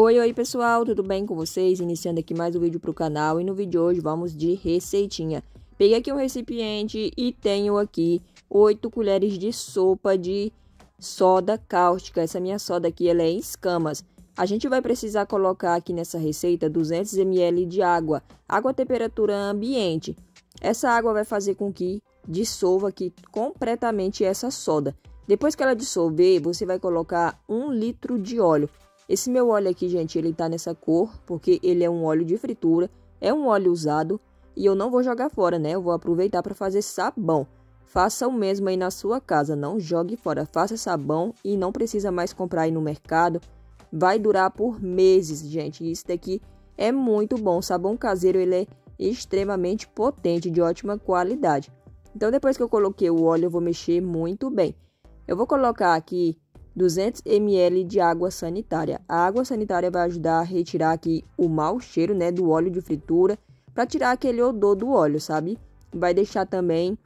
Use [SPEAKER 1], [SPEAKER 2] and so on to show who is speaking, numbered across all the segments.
[SPEAKER 1] Oi, oi pessoal, tudo bem com vocês? Iniciando aqui mais um vídeo para o canal e no vídeo de hoje vamos de receitinha. Peguei aqui um recipiente e tenho aqui 8 colheres de sopa de soda cáustica. Essa minha soda aqui ela é em escamas. A gente vai precisar colocar aqui nessa receita 200 ml de água, água à temperatura ambiente. Essa água vai fazer com que dissolva aqui completamente essa soda. Depois que ela dissolver, você vai colocar 1 litro de óleo. Esse meu óleo aqui, gente, ele tá nessa cor, porque ele é um óleo de fritura, é um óleo usado e eu não vou jogar fora, né? Eu vou aproveitar para fazer sabão. Faça o mesmo aí na sua casa, não jogue fora, faça sabão e não precisa mais comprar aí no mercado. Vai durar por meses, gente. Isso daqui é muito bom. sabão caseiro ele é extremamente potente, de ótima qualidade. Então depois que eu coloquei o óleo, eu vou mexer muito bem. Eu vou colocar aqui 200 ml de água sanitária. A água sanitária vai ajudar a retirar aqui o mau cheiro, né, do óleo de fritura, para tirar aquele odor do óleo, sabe? Vai deixar também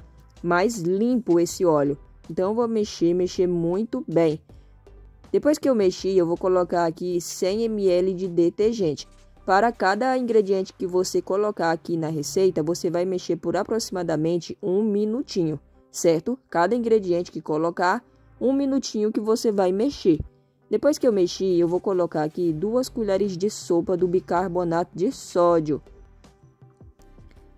[SPEAKER 1] mais limpo esse óleo. Então vou mexer, mexer muito bem. Depois que eu mexi, eu vou colocar aqui 100 ml de detergente. Para cada ingrediente que você colocar aqui na receita, você vai mexer por aproximadamente um minutinho, certo? Cada ingrediente que colocar, um minutinho que você vai mexer. Depois que eu mexi, eu vou colocar aqui duas colheres de sopa do bicarbonato de sódio.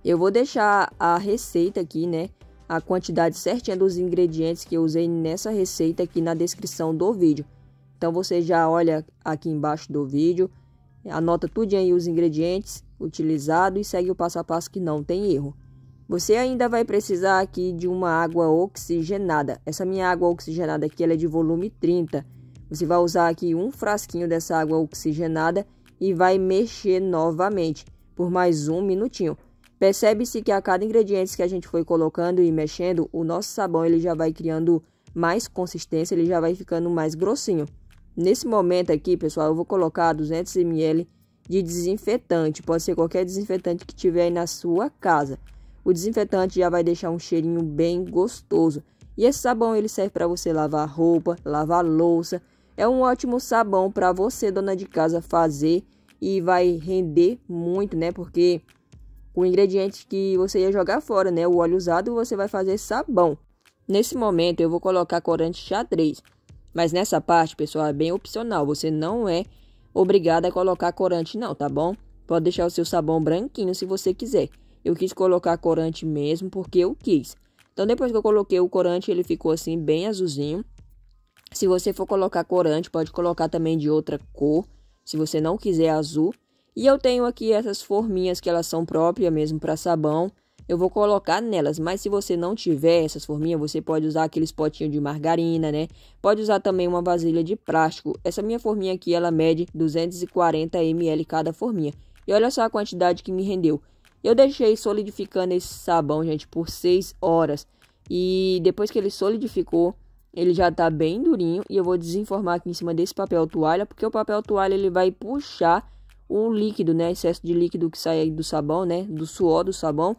[SPEAKER 1] Eu vou deixar a receita aqui, né? A quantidade certinha dos ingredientes que eu usei nessa receita aqui na descrição do vídeo. Então você já olha aqui embaixo do vídeo, anota tudo aí os ingredientes utilizados e segue o passo a passo que não tem erro. Você ainda vai precisar aqui de uma água oxigenada. Essa minha água oxigenada aqui ela é de volume 30. Você vai usar aqui um frasquinho dessa água oxigenada e vai mexer novamente por mais um minutinho. Percebe-se que a cada ingrediente que a gente foi colocando e mexendo, o nosso sabão ele já vai criando mais consistência, ele já vai ficando mais grossinho. Nesse momento aqui, pessoal, eu vou colocar 200 ml de desinfetante. Pode ser qualquer desinfetante que tiver aí na sua casa. O desinfetante já vai deixar um cheirinho bem gostoso. E esse sabão ele serve para você lavar roupa, lavar louça. É um ótimo sabão para você, dona de casa, fazer e vai render muito, né? Porque o ingrediente que você ia jogar fora, né? O óleo usado, você vai fazer sabão. Nesse momento eu vou colocar corante xadrez. Mas nessa parte, pessoal, é bem opcional. Você não é obrigado a colocar corante não, tá bom? Pode deixar o seu sabão branquinho se você quiser. Eu quis colocar corante mesmo porque eu quis. Então depois que eu coloquei o corante, ele ficou assim bem azulzinho. Se você for colocar corante, pode colocar também de outra cor, se você não quiser azul. E eu tenho aqui essas forminhas que elas são próprias mesmo para sabão. Eu vou colocar nelas, mas se você não tiver essas forminhas, você pode usar aqueles potinhos de margarina, né? Pode usar também uma vasilha de plástico. Essa minha forminha aqui, ela mede 240 ml cada forminha. E olha só a quantidade que me rendeu. Eu deixei solidificando esse sabão, gente, por 6 horas. E depois que ele solidificou, ele já tá bem durinho. E eu vou desenformar aqui em cima desse papel toalha, porque o papel toalha ele vai puxar o líquido, né? Excesso de líquido que sai do sabão, né? Do suor do sabão.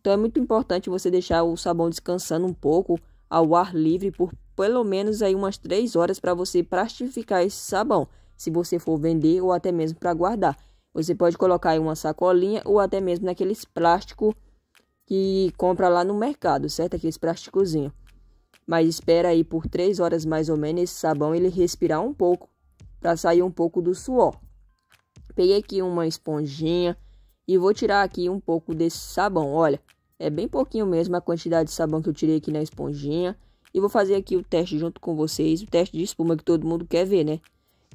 [SPEAKER 1] Então é muito importante você deixar o sabão descansando um pouco ao ar livre por pelo menos aí umas 3 horas para você plastificar esse sabão, se você for vender ou até mesmo para guardar. Você pode colocar em uma sacolinha ou até mesmo naqueles plástico que compra lá no mercado, certo? Aqueles plásticosinho. Mas espera aí por 3 horas mais ou menos esse sabão ele respirar um pouco para sair um pouco do suor. Peguei aqui uma esponjinha e vou tirar aqui um pouco desse sabão. Olha, é bem pouquinho mesmo a quantidade de sabão que eu tirei aqui na esponjinha. E vou fazer aqui o teste junto com vocês, o teste de espuma que todo mundo quer ver, né?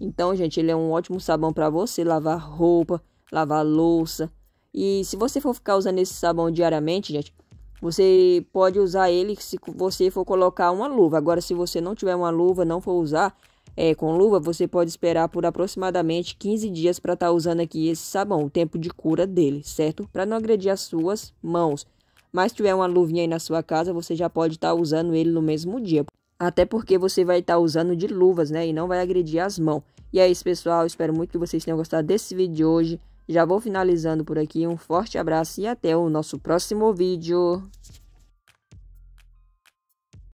[SPEAKER 1] Então, gente, ele é um ótimo sabão para você lavar roupa, lavar louça. E se você for ficar usando esse sabão diariamente, gente, você pode usar ele se você for colocar uma luva. Agora, se você não tiver uma luva, não for usar é, com luva, você pode esperar por aproximadamente 15 dias para estar tá usando aqui esse sabão, o tempo de cura dele, certo? Para não agredir as suas mãos. Mas se tiver uma luvinha aí na sua casa, você já pode estar tá usando ele no mesmo dia até porque você vai estar tá usando de luvas, né? E não vai agredir as mãos. E é isso, pessoal. Espero muito que vocês tenham gostado desse vídeo de hoje. Já vou finalizando por aqui. Um forte abraço e até o nosso próximo vídeo.